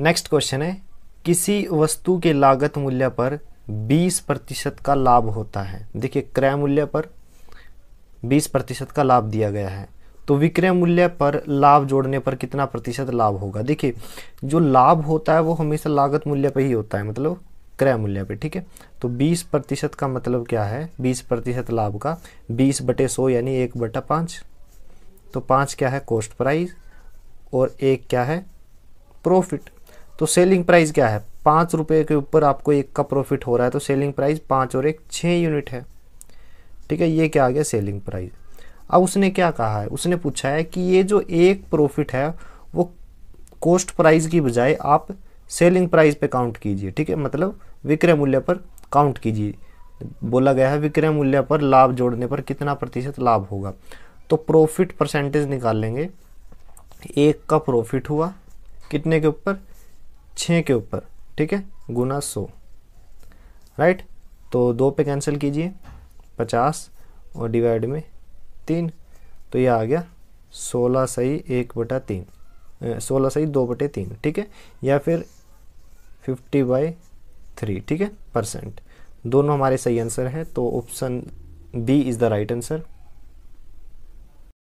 next question है किसी वस्तु के लागत मूल्य पर 20 प्रतिशत का लाभ होता है देखिए क्रय मूल्य पर 20 प्रतिशत का लाभ दिया गया है तो विक्रय मूल्य पर लाभ जोड़ने पर कितना प्रतिशत लाभ होगा देखिए जो लाभ होता है वो हमेशा लागत मूल्य पर ही होता है मतलब क्रय मूल्य पर ठीक है तो 20 प्रतिशत का मतलब क्या है 20 प्रतिशत लाभ का 20 बटे सौ यानी एक बटा पाँच तो पाँच क्या है कॉस्ट प्राइस और एक क्या है प्रॉफिट तो सेलिंग प्राइस क्या है पाँच रुपये के ऊपर आपको एक का प्रॉफिट हो रहा है तो सेलिंग प्राइस पाँच और एक छः यूनिट है ठीक है ये क्या आ गया सेलिंग प्राइस अब उसने क्या कहा है उसने पूछा है कि ये जो एक प्रॉफिट है वो कॉस्ट प्राइस की बजाय आप सेलिंग प्राइस पे काउंट कीजिए ठीक है मतलब विक्रय मूल्य पर काउंट कीजिए बोला गया है विक्रय मूल्य पर लाभ जोड़ने पर कितना प्रतिशत लाभ होगा तो प्रॉफिट परसेंटेज निकाल लेंगे एक का प्रॉफिट हुआ कितने के ऊपर छः के ऊपर ठीक है गुना सौ राइट तो दो पे कैंसिल कीजिए पचास और डिवाइड में तीन तो ये आ गया सोलह सही एक बटा तीन सोलह सही दो बटे तीन ठीक है या फिर फिफ्टी बाई थ्री ठीक है परसेंट दोनों हमारे सही आंसर हैं तो option B is the right answer